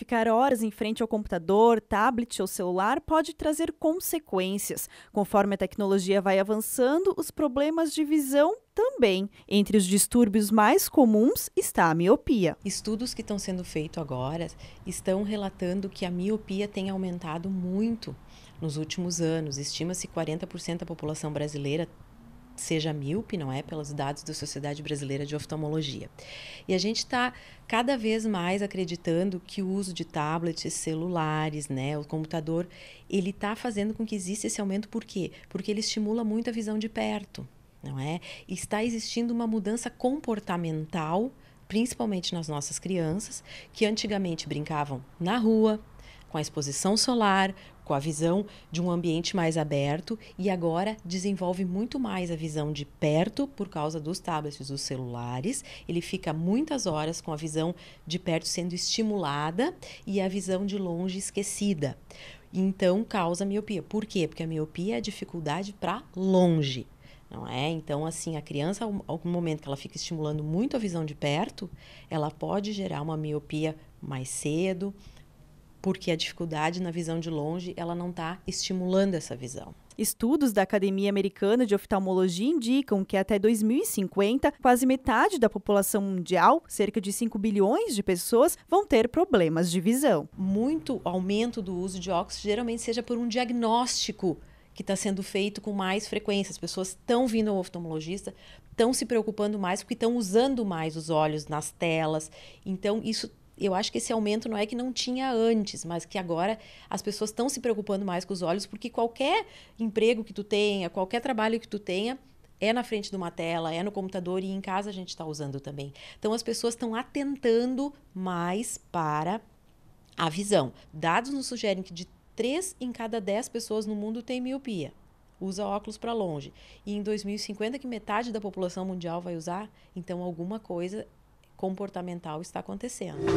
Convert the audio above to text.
Ficar horas em frente ao computador, tablet ou celular pode trazer consequências. Conforme a tecnologia vai avançando, os problemas de visão também. Entre os distúrbios mais comuns está a miopia. Estudos que estão sendo feitos agora estão relatando que a miopia tem aumentado muito nos últimos anos. Estima-se 40% da população brasileira seja míope, não é? Pelos dados da Sociedade Brasileira de Oftalmologia. E a gente está cada vez mais acreditando que o uso de tablets, celulares, né, o computador, ele está fazendo com que exista esse aumento, por quê? Porque ele estimula muito a visão de perto, não é? E está existindo uma mudança comportamental principalmente nas nossas crianças, que antigamente brincavam na rua, com a exposição solar, com a visão de um ambiente mais aberto e agora desenvolve muito mais a visão de perto por causa dos tablets, dos celulares. Ele fica muitas horas com a visão de perto sendo estimulada e a visão de longe esquecida. Então causa miopia. Por quê? Porque a miopia é a dificuldade para longe não é? Então, assim, a criança, algum momento que ela fica estimulando muito a visão de perto, ela pode gerar uma miopia mais cedo, porque a dificuldade na visão de longe ela não está estimulando essa visão. Estudos da Academia Americana de Oftalmologia indicam que até 2050, quase metade da população mundial, cerca de 5 bilhões de pessoas, vão ter problemas de visão. Muito aumento do uso de óculos geralmente seja por um diagnóstico que está sendo feito com mais frequência. As pessoas estão vindo ao oftalmologista, estão se preocupando mais porque estão usando mais os olhos nas telas. Então, isso eu acho que esse aumento não é que não tinha antes, mas que agora as pessoas estão se preocupando mais com os olhos, porque qualquer emprego que tu tenha, qualquer trabalho que tu tenha, é na frente de uma tela, é no computador e em casa a gente está usando também. Então as pessoas estão atentando mais para a visão. Dados nos sugerem que de 3 em cada 10 pessoas no mundo tem miopia. Usa óculos para longe. E em 2050, que metade da população mundial vai usar, então alguma coisa comportamental está acontecendo.